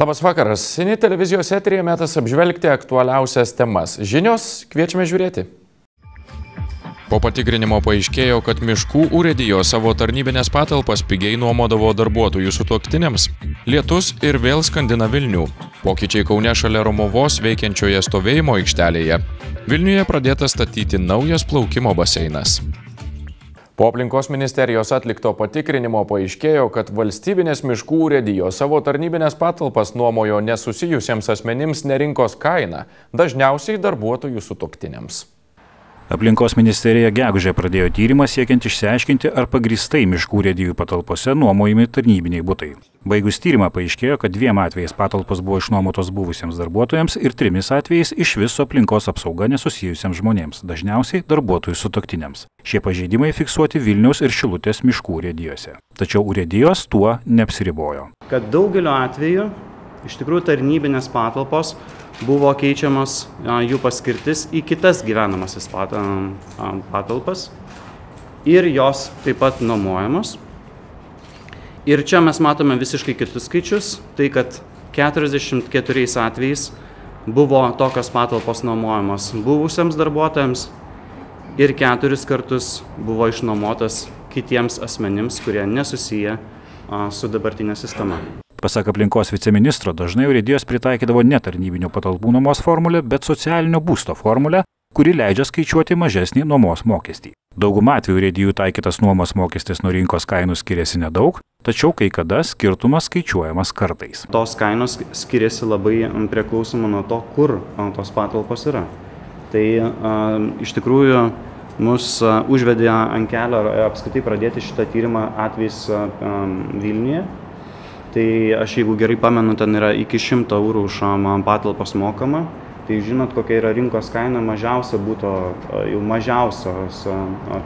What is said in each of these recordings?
Labas vakaras. Seni televizijos eterija metas apžvelgti aktualiausias temas. Žinios kviečiame žiūrėti. Po patikrinimo paaiškėjo, kad miškų urėdijo savo tarnybinės patalpas pigiai nuomodavo darbuotojų sutuoktinėms. Lietus ir vėl skandina Vilnių. Pokyčiai Kaune šalia Romovos veikiančioje stovėjimo aikštelėje. Vilniuje pradėtas statyti naujas plaukimo baseinas. Po aplinkos ministerijos atlikto patikrinimo paaiškėjo, kad valstybinės miškų urėdijo savo tarnybinės patalpas nuomojo nesusijusiems asmenims nerinkos kainą, dažniausiai darbuotojų sutoktinėms. Aplinkos ministerija gegužę pradėjo tyrimą siekiant išsiaiškinti, ar pagristai miškų rėdijų patalpose nuomojami tarnybiniai butai. Baigus tyrimą paaiškėjo, kad dviem atvejais patalpos buvo išnuomotos buvusiems darbuotojams ir trimis atvejais iš viso aplinkos apsauga nesusijusiems žmonėms, dažniausiai darbuotojų sutoktiniams. Šie pažeidimai fiksuoti Vilniaus ir Šilutės miškų urėdijose. Tačiau urėdijos tuo neapsiribojo. Kad daugeliu atveju iš tikrųjų tarnybinės patalpos buvo keičiamas jų paskirtis į kitas gyvenamasis patalpas ir jos taip pat nuomojamos. Ir čia mes matome visiškai kitus skaičius, tai kad 44 atvejais buvo tokios patalpos nuomojamos buvusiems darbuotojams ir keturis kartus buvo išnuomotas kitiems asmenims, kurie nesusiję su dabartinė sistema pasak aplinkos viceministro dažnai urėdijos pritaikydavo ne tarnybinių patalpų nuomos formulę bet socialinio būsto formulę kuri leidžia skaičiuoti mažesnį nuomos mokestį dauguma atvejų urėdijų taikytas nuomos mokestis nuo rinkos kainų skiriasi nedaug tačiau kai kada skirtumas skaičiuojamas kartais tos kainos skiriasi labai priklausomai nuo to kur tos patalpos yra tai a, iš tikrųjų mus užvedė ant kelio apskritai pradėti šitą tyrimą atvejais Vilniuje tai aš jeigu gerai pamenu, ten yra iki 100 eurų už man patalpas mokama. Tai žinot, kokia yra rinkos kaina mažiausia būto, jau mažiausios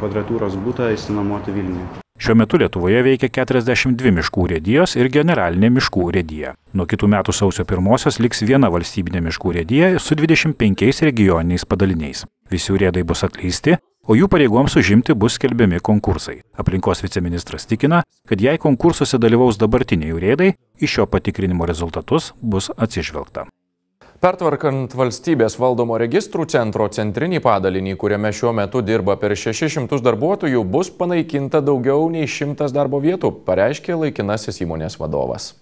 kvadratūros būtą įsinuomoti Vilniuje. Šiuo metu Lietuvoje veikia 42 miškų urėdijos ir generalinė miškų urėdija. Nuo kitų metų sausio pirmosios liks viena valstybinė miškų urėdija su 25 regioniniais padaliniais. Visi urėdai bus atleisti, o jų pareigoms užimti bus skelbiami konkursai. Aplinkos viceministras tikina, kad jei konkursuose dalyvaus dabartiniai urėdai, iš šio patikrinimo rezultatus bus atsižvelgta. Pertvarkant valstybės valdomo registrų centro centrinį padalinį, kuriame šiuo metu dirba per 600 darbuotojų, bus panaikinta daugiau nei 100 darbo vietų, pareiškė laikinasis įmonės vadovas.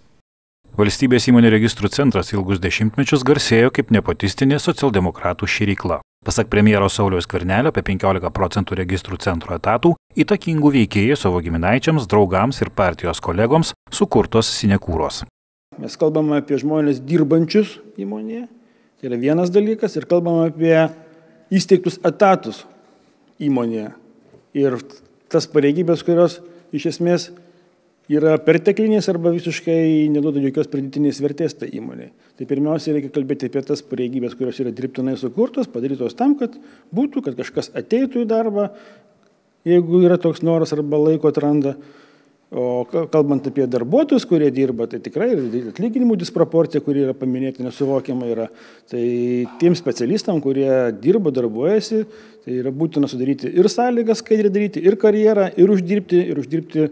Valstybės įmonių registrų centras ilgus dešimtmečius garsėjo kaip nepatistinė socialdemokratų širykla pasak premjero sauliaus skvernelio apie penkiolika procentų registrų centro etatų įtakingų veikėjų savo giminaičiams draugams ir partijos kolegoms sukurtos sinekūros mes kalbam apie žmones dirbančius įmonėje tai yra vienas dalykas ir kalbam apie įsteigtus etatus įmonėje ir tas pareigybes kurios iš esmės yra perteklinės arba visiškai neduoda jokios pridėtinės vertės tai įmonei. Tai pirmiausia, reikia kalbėti apie tas pareigybės, kurios yra dirbtinai sukurtos, padarytos tam, kad būtų, kad kažkas ateitų į darbą, jeigu yra toks noras arba laiko atranda. O kalbant apie darbuotojus, kurie dirba, tai tikrai ir atlyginimų disproporcija, kuri yra paminėti nesuvokiama, yra. Tai tiem specialistam, kurie dirba, darbuojasi, tai yra būtina sudaryti ir sąlygas skaidriai daryti, ir karjerą, ir uždirbti, ir uždirbti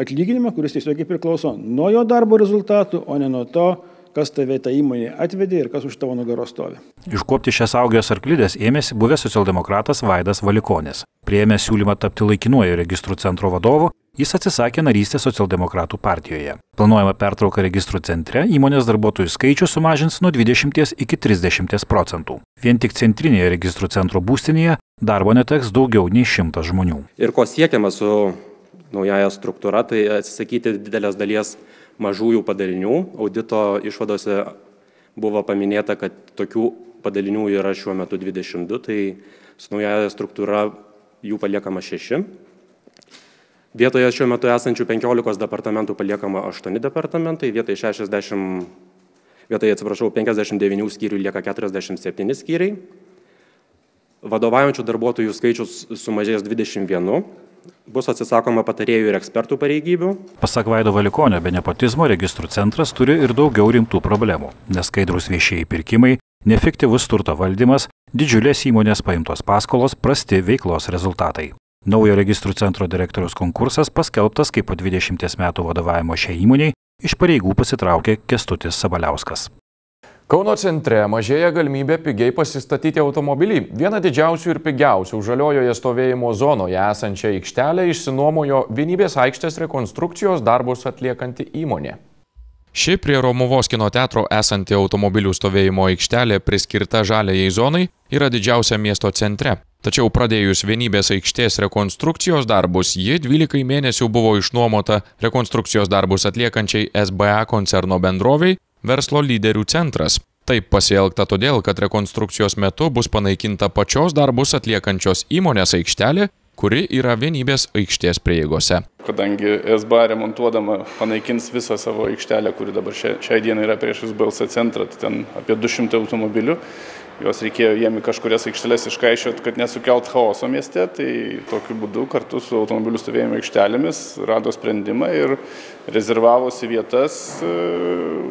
atlyginimą, kuris tiesiogiai priklauso nuo jo darbo rezultatų, o ne nuo to, kas tave tą įmonę atvedė ir kas už tavo nugaros stovi. Iškopti šias augios arklydės ėmėsi buvęs socialdemokratas Vaidas Valikonis. Prieėmė siūlymą tapti laikinuoju registrų centro vadovu, jis atsisakė narystės socialdemokratų partijoje. Planuojama pertrauka registrų centre įmonės darbuotojų skaičių sumažins nuo 20 iki 30 procentų. Vien tik centrinėje registrų centro būstinėje darbo neteks daugiau nei 100 žmonių. Ir ko siekiama su naująja struktūra, tai atsisakyti didelės dalies mažųjų padalinių. Audito išvadose buvo paminėta, kad tokių padalinių yra šiuo metu 22, tai su naująja struktūra jų paliekama 6. Vietoje šiuo metu esančių 15 departamentų paliekama 8 departamentai, vietoje 60, vietoje atsiprašau, 59 skyrių lieka 47 skyriai. Vadovaujančių darbuotojų skaičius sumažės 21, Bus atsisakoma patarėjų ir ekspertų pareigybių. Pasak Vaido Valikonio, be nepotizmo registrų centras turi ir daugiau rimtų problemų. Neskaidrus viešieji pirkimai, neefektyvus turto valdymas, didžiulės įmonės paimtos paskolos, prasti veiklos rezultatai. Naujo registrų centro direktorius konkursas paskelbtas, kai po 20 metų vadovavimo šiai įmoniai iš pareigų pasitraukė Kestutis Sabaliauskas. Kauno centre mažėja galimybė pigiai pasistatyti automobilį. Vieną didžiausių ir pigiausių žaliojoje stovėjimo zonoje esančią aikštelę išsinuomojo vienybės aikštės rekonstrukcijos darbus atliekanti įmonė. Ši prie Romuvos kino teatro esanti automobilių stovėjimo aikštelė priskirta žaliajai zonai yra didžiausia miesto centre. Tačiau pradėjus vienybės aikštės rekonstrukcijos darbus, ji 12 mėnesių buvo išnuomota rekonstrukcijos darbus atliekančiai SBA koncerno bendroviai verslo lyderių centras. Taip pasielgta todėl, kad rekonstrukcijos metu bus panaikinta pačios darbus atliekančios įmonės aikštelė, kuri yra vienybės aikštės prieigose. Kadangi SBA remontuodama panaikins visą savo aikštelę, kuri dabar šiai, šiai dienai yra prieš SBLC centrą, tai ten apie 200 automobilių, juos reikėjo jiem į kažkurias aikšteles iškaišiot, kad nesukelt chaoso mieste, tai tokiu būdu kartu su automobilių stovėjimo aikštelėmis rado sprendimą ir rezervavosi vietas e,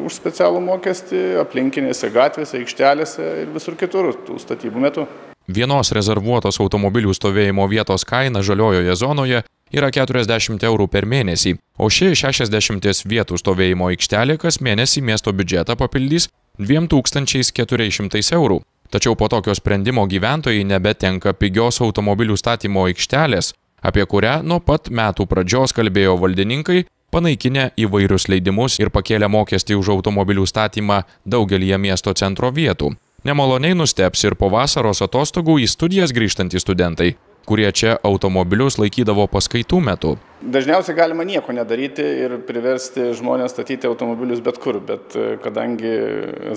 už specialų mokestį aplinkinėse gatvėse, aikštelėse ir visur kitur tų statybų metu. Vienos rezervuotos automobilių stovėjimo vietos kaina žaliojoje zonoje yra 40 eurų per mėnesį, o ši 60 vietų stovėjimo aikštelė kas mėnesį miesto biudžetą papildys 2400 eurų tačiau po tokio sprendimo gyventojai nebetenka pigios automobilių statymo aikštelės, apie kurią nuo pat metų pradžios kalbėjo valdininkai, panaikinę įvairius leidimus ir pakėlę mokestį už automobilių statymą daugelį miesto centro vietų. Nemaloniai nusteps ir po vasaros atostogų į studijas grįžtantys studentai, kurie čia automobilius laikydavo paskaitų metu. Dažniausiai galima nieko nedaryti ir priversti žmonės statyti automobilius bet kur, bet e, kadangi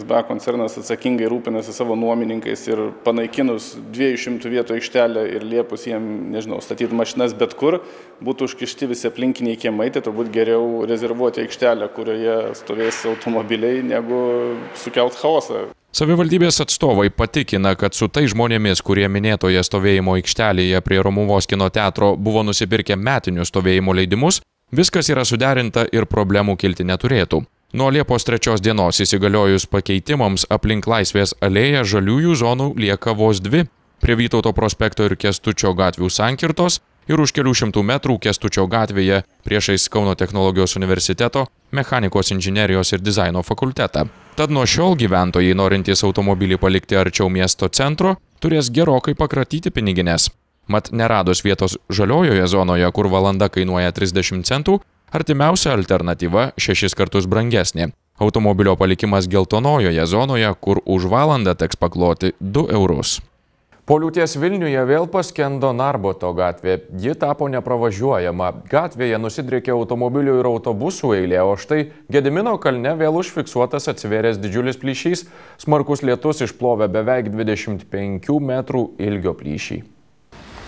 SBA koncernas atsakingai rūpinasi savo nuomininkais ir panaikinus 200 vietų aikštelę ir liepus jiem, nežinau, statyti mašinas bet kur, būtų užkišti visi aplinkiniai kiemai, tai turbūt geriau rezervuoti aikštelę, kurioje stovės automobiliai, negu sukelt chaosą. Savivaldybės atstovai patikina, kad su tai žmonėmis, kurie minėtoje stovėjimo aikštelėje prie Romuvos kino teatro buvo nusipirkę metinių stovėjimų, stebėjimo leidimus, viskas yra suderinta ir problemų kilti neturėtų. Nuo Liepos 3 dienos įsigaliojus pakeitimams aplink Laisvės alėją žaliųjų zonų lieka vos dvi - prie Vytauto prospekto ir Kestučio gatvių sankirtos ir už kelių šimtų metrų Kestučio gatvėje priešais Kauno technologijos universiteto mechanikos inžinerijos ir dizaino fakultetą. Tad nuo šiol gyventojai norintys automobilį palikti arčiau miesto centro turės gerokai pakratyti piniginės. Mat neradus vietos žaliojoje zonoje, kur valanda kainuoja 30 centų, artimiausia alternatyva šešis kartus brangesnė. Automobilio palikimas geltonojoje zonoje, kur už valandą teks pakloti 2 eurus. Po liūties Vilniuje vėl paskendo Narboto gatvė. Ji tapo nepravažiuojama. Gatvėje nusidriekė automobilių ir autobusų eilė, o štai Gedimino kalne vėl užfiksuotas atsiveręs didžiulis plyšys. Smarkus lietus išplovė beveik 25 metrų ilgio plyšį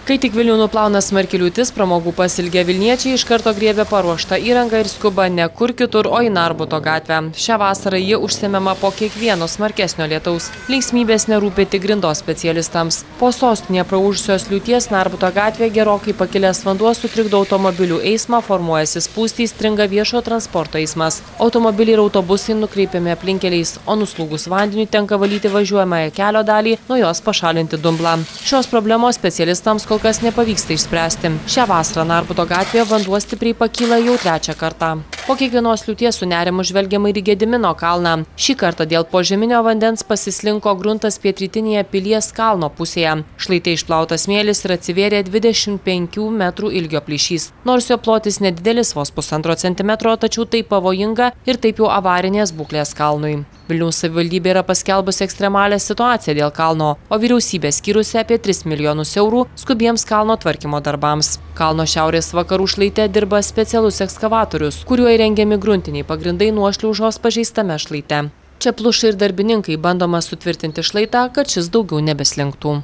kai tik vilnių nuplauna smarki liūtis pramogų pasilgę vilniečiai iš karto griebia paruoštą įrangą ir skuba ne kur kitur o į narbuto gatvę šią vasarą ji užsemiama po kiekvieno smarkesnio lietaus linksmybės nerūpi tik grindos specialistams po sostinėje praūžusios liūties narbuto gatvėje gerokai pakilęs vanduo sutrikdo automobilių eismą formuojasi spūstys stringa viešojo transporto eismas automobiliai ir autobusai nukreipiami aplinkkeliais o nuslūgus vandeniui tenka valyti važiuojamąją kelio dalį nuo jos pašalinti dumblą šios problemos specialistams kol kas nepavyksta išspręsti šią vasarą narbuto gatvėje vanduo stipriai pakyla jau trečią kartą po kiekvienos liūties su nerimu žvelgiama ir į gedimino kalną šį kartą dėl požeminio vandens pasislinko gruntas pietrytinėje pilies kalno pusėje šlaite išplautas smėlis ir atsivėrė dvidešimt penkių metrų ilgio plyšys nors jo plotis nedidelis vos pusantro centimetro tačiau tai pavojinga ir taip jau avarinės būklės kalnui vilniaus savivaldybė yra paskelbusi ekstremalią situaciją dėl kalno o vyriausybė skyrusi apie tris milijonus eurų skubiai dviems kalno tvarkymo darbams kalno šiaurės vakarų šlaite dirba specialus ekskavatorius kuriuo įrengiami gruntiniai pagrindai nuošliaužos pažeistame šlaite čia pluša ir darbininkai bandoma sutvirtinti šlaitą kad šis daugiau nebeslinktų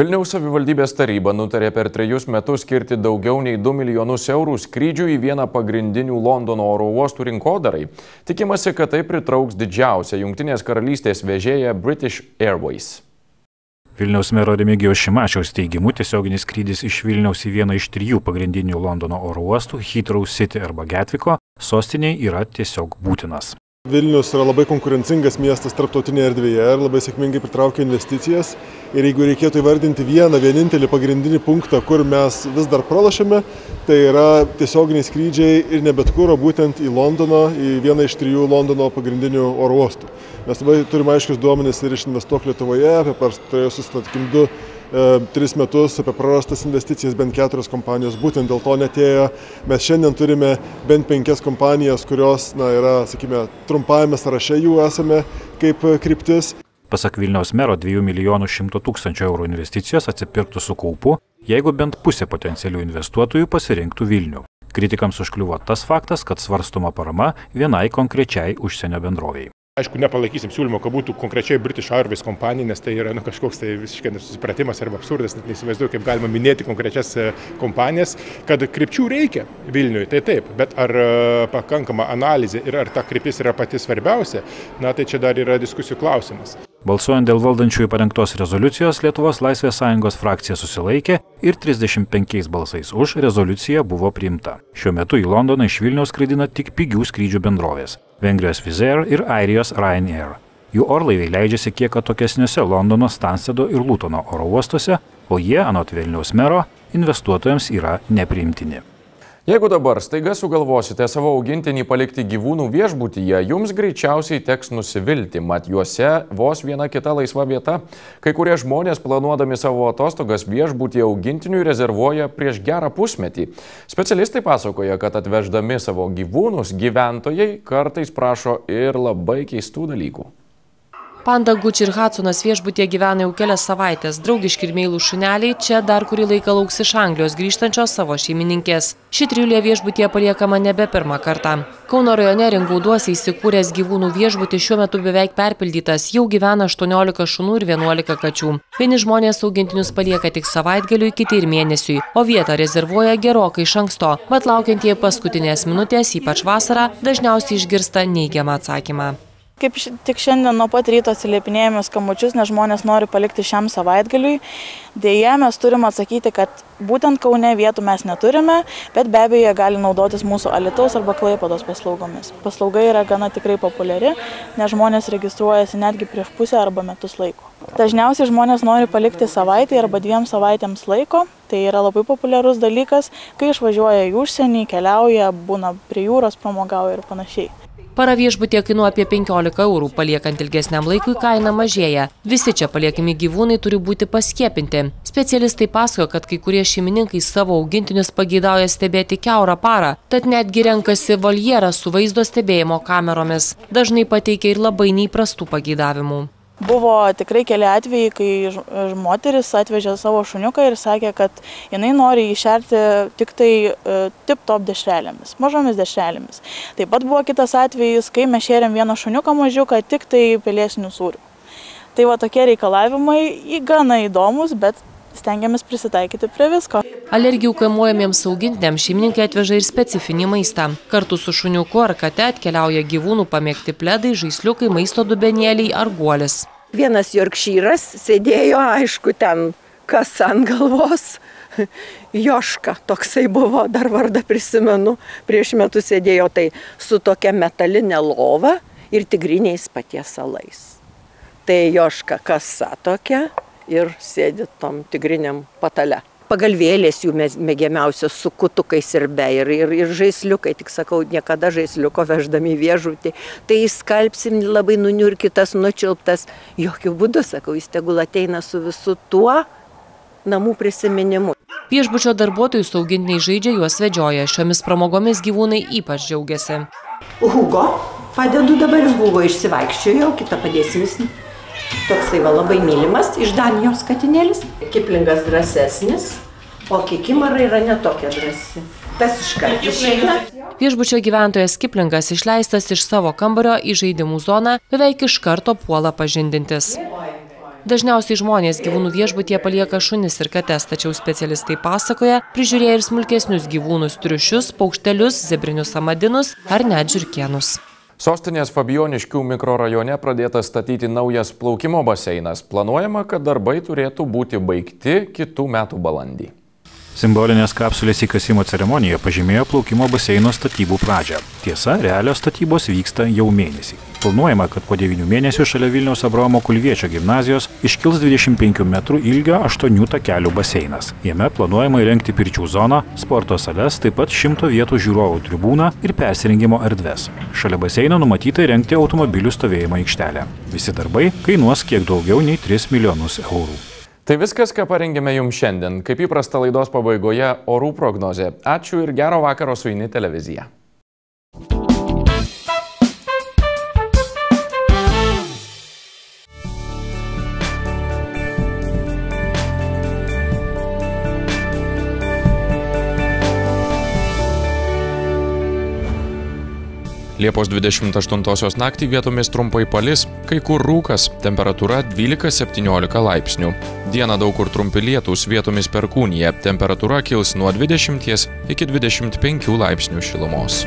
Vilniaus savivaldybės taryba nutarė per trejus metus skirti daugiau nei 2 milijonus eurų skrydžių į vieną pagrindinių Londono oro uostų rinkodarai. Tikimasi, kad tai pritrauks didžiausią Jungtinės karalystės vežėją British Airways. Vilniaus mero Remigijos Šimašiaus teigimu tiesioginis skrydis iš Vilniaus į vieną iš trijų pagrindinių Londono oro uostų - Heathrow City arba Getviko - sostiniai yra tiesiog būtinas. Vilnius yra labai konkurencingas miestas tarptautinėje erdvėje ir labai sėkmingai pritraukia investicijas. Ir jeigu reikėtų įvardinti vieną vienintelį pagrindinį punktą, kur mes vis dar pralašėme, tai yra tiesioginiai skrydžiai ir ne bet kur, o būtent į Londoną, į vieną iš trijų Londono pagrindinių oro uostų. Mes labai turime aiškius duomenis ir iš investuok Lietuvoje apie pastarėjusius, tarkim, du E, tris metus apie prarastas investicijas bent keturios kompanijos būtent dėl to netėjo. Mes šiandien turime bent penkias kompanijas, kurios na, yra, sakykime, trumpajame sąraše jų esame kaip kryptis. Pasak Vilniaus mero 2 milijonų 100 tūkstančių eurų investicijos atsipirktų su kaupu, jeigu bent pusė potencialių investuotojų pasirinktų Vilnių. Kritikams užkliuvo tas faktas, kad svarstoma parama vienai konkrečiai užsienio bendroviai aišku nepalaikysim siūlymo kad būtų konkrečiai british airways kompanija nes tai yra nu kažkoks tai visiškai nesusipratimas arba absurdas net neįsivaizduoju kaip galima minėti konkrečias e, kompanijas kad krypčių reikia vilniui tai taip bet ar e, pakankama analizė ir ar ta kryptis yra pati svarbiausia na tai čia dar yra diskusijų klausimas balsuojant dėl valdančiųjų parengtos rezoliucijos lietuvos laisvės sąjungos frakcija susilaikė ir trisdešimt penkiais balsais už rezoliucija buvo priimta šiuo metu į londoną iš vilniaus skraidina tik pigių skrydžių bendrovės Vengrijos Vizair ir Airijos Ryanair. Jų orlaiviai leidžiasi kiek atokesniuose Londono, Stanstedo ir Lutono oro uostuose, o jie, anot Vilniaus mero, investuotojams yra nepriimtini. Jeigu dabar staiga sugalvosite savo augintinį palikti gyvūnų viešbutyje, jums greičiausiai teks nusivilti, mat juose vos viena kita laisva vieta. Kai kurie žmonės planuodami savo atostogas viešbutyje augintiniui rezervuoja prieš gerą pusmetį. Specialistai pasakoja, kad atveždami savo gyvūnus gyventojai kartais prašo ir labai keistų dalykų panda guči ir hadsonas viešbutyje gyvena jau kelias savaites draugiški ir meilūs šuneliai čia dar kurį laiką lauks iš anglijos grįžtančios savo šeimininkės ši trijulė viešbutyje paliekama nebe pirmą kartą kauno rajone ringauduose įsikūręs gyvūnų viešbutis šiuo metu beveik perpildytas jau gyvena aštuoniolika šunų ir vienuolika kačių vieni žmonės augintinius palieka tik savaitgaliui kiti ir mėnesiui o vietą rezervuoja gerokai iš anksto mat laukiantieji paskutinės minutės ypač vasarą dažniausiai išgirsta neigiamą atsakymą Kaip tik šiandien nuo pat ryto atsiliepinėjame skambučius, nes žmonės nori palikti šiam savaitgaliui. Deja, mes turime atsakyti, kad būtent Kaune vietų mes neturime, bet be abejo jie gali naudotis mūsų Alitaus arba Klaipados paslaugomis. Paslauga yra gana tikrai populiari, nes žmonės registruojasi netgi prieš pusę arba metus laiko. Dažniausiai žmonės nori palikti savaitę arba dviem savaitėms laiko, Tai yra labai populiarus dalykas, kai išvažiuoja į užsienį, keliauja, būna prie jūros, pramogauja ir panašiai para viešbutyje kainuoja apie penkiolika eurų paliekant ilgesniam laikui kaina mažėja visi čia paliekami gyvūnai turi būti paskiepyti specialistai pasakojo kad kai kurie šeimininkai savo augintinius pageidauja stebėti kiaurą parą tad netgi renkasi voljerą su vaizdo stebėjimo kameromis dažnai pateikia ir labai neįprastų pageidavimų buvo tikrai keli atvejai kai moteris atvežė savo šuniuką ir sakė kad jinai nori jį šerti tiktai e, tip top dešrelėmis mažomis dešrelėmis taip pat buvo kitas atvejis kai mes šėrėm vieną šuniuką mažiuką tiktai pelėsiniu sūriu tai va tokie reikalavimai gana įdomūs bet stengiamės prisitaikyti prie visko. Alergijų kamuojamiems augintiniams šeimininkai atveža ir specifinį maistą. Kartu su šuniuku ar kate atkeliauja gyvūnų pamėgti pledai, žaisliukai, maisto dubenėliai ar guolis. Vienas jorkšyras sėdėjo, aišku, ten kas ant galvos. Joška toksai buvo, dar vardą prisimenu, prieš metus sėdėjo tai su tokia metalinė lova ir tigriniais patiesalais. Tai Joška kasa tokia, ir sėdi tom tigriniam patale. Pagalvėlės jų mėgiamiausios su kutukais ir be, ir, ir, ir žaisliukai, tik sakau, niekada žaisliuko veždami viežutį, tai įskalpsim labai nuniurkitas, nučiulptas, jokių būdų, sakau, jis tegul ateina su visu tuo namų prisiminimu. Viešbučio darbuotojų saugintiniai žaidžia juos vedžioja, šiomis pramogomis gyvūnai ypač džiaugiasi. Hugo, padedu dabar, jis buvo išsivaikščiojo, kitą padėsim jis Toksai va labai mylimas, iš Danijos katinėlis. Kiplingas drąsesnis, o kikimara yra netokia drąsi. Tas iškart išeina. Viešbučio gyventojas Kiplingas išleistas iš savo kambario į žaidimų zoną beveik iš karto puola pažindintis. Dažniausiai žmonės gyvūnų viešbutyje palieka šunis ir kates, tačiau specialistai pasakoja, prižiūrėję ir smulkesnius gyvūnus triušius, paukštelius, zebrinius amadinus ar net žirkienus. Sostinės Fabioniškių mikrorajone pradėtas statyti naujas plaukimo baseinas. Planuojama, kad darbai turėtų būti baigti kitų metų balandį simbolinės kapsulės įkasimo ceremonija pažymėjo plaukimo baseino statybų pradžią tiesa realios statybos vyksta jau mėnesį planuojama kad po devynių mėnesių šalia vilniaus abraomo kulviečio gimnazijos iškils dvidešimt penkių metrų ilgio aštuonių takelių baseinas jame planuojama įrengti pirčių zoną sporto sales taip pat šimto vietų žiūrovų tribūną ir persirengimo erdves šalia baseino numatyta įrengti automobilių stovėjimo aikštelę visi darbai kainuos kiek daugiau nei tris milijonus eurų Tai viskas, ką parengėme jums šiandien. Kaip įprasta laidos pabaigoje orų prognozė. Ačiū ir gero vakaro su Ini televizija. Liepos 28-osios naktį vietomis trumpai palis, kai kur rūkas, temperatūra 12-17 laipsnių. Dieną daug kur trumpi lietus, vietomis perkūnija, temperatūra kils nuo 20 iki 25 laipsnių šilumos.